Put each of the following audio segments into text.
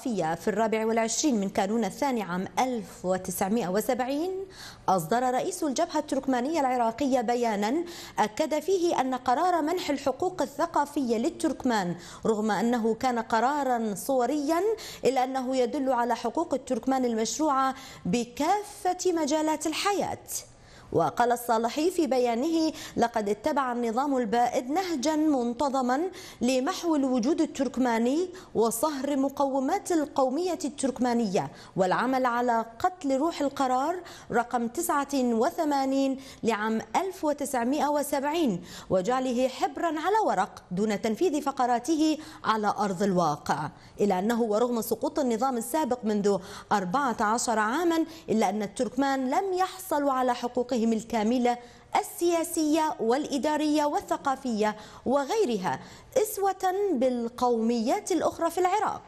الصحفية في الرابع والعشرين من كانون الثاني عام 1970 أصدر رئيس الجبهة التركمانية العراقية بيانا أكد فيه أن قرار منح الحقوق الثقافية للتركمان رغم أنه كان قرارا صوريا إلا أنه يدل على حقوق التركمان المشروعة بكافة مجالات الحياة وقال الصالحي في بيانه لقد اتبع النظام البائد نهجا منتظما لمحو الوجود التركماني وصهر مقومات القومية التركمانية والعمل على قتل روح القرار رقم 89 لعام 1970 وجعله حبرا على ورق دون تنفيذ فقراته على أرض الواقع إلا أنه ورغم سقوط النظام السابق منذ 14 عاما إلا أن التركمان لم يحصلوا على حقوقهم خدماتهم الكاملة السياسية والإدارية والثقافية وغيرها إسوة بالقوميات الأخرى في العراق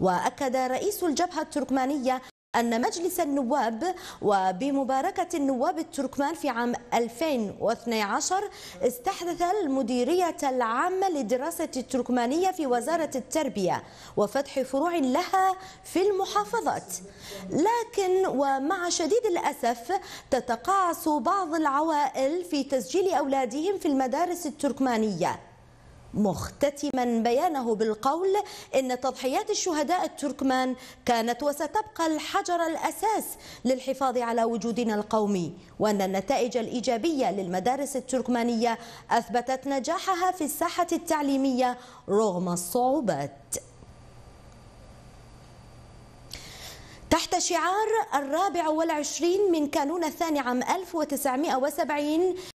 وأكد رئيس الجبهة التركمانية أن مجلس النواب وبمباركة النواب التركمان في عام 2012 استحدث المديرية العامة للدراسة التركمانية في وزارة التربية وفتح فروع لها في المحافظات لكن ومع شديد الأسف تتقاعس بعض العوائل في تسجيل أولادهم في المدارس التركمانية مختتما بيانه بالقول إن تضحيات الشهداء التركمان كانت وستبقى الحجر الأساس للحفاظ على وجودنا القومي وأن النتائج الإيجابية للمدارس التركمانية أثبتت نجاحها في الساحة التعليمية رغم الصعوبات تحت شعار الرابع والعشرين من كانون الثاني عام 1970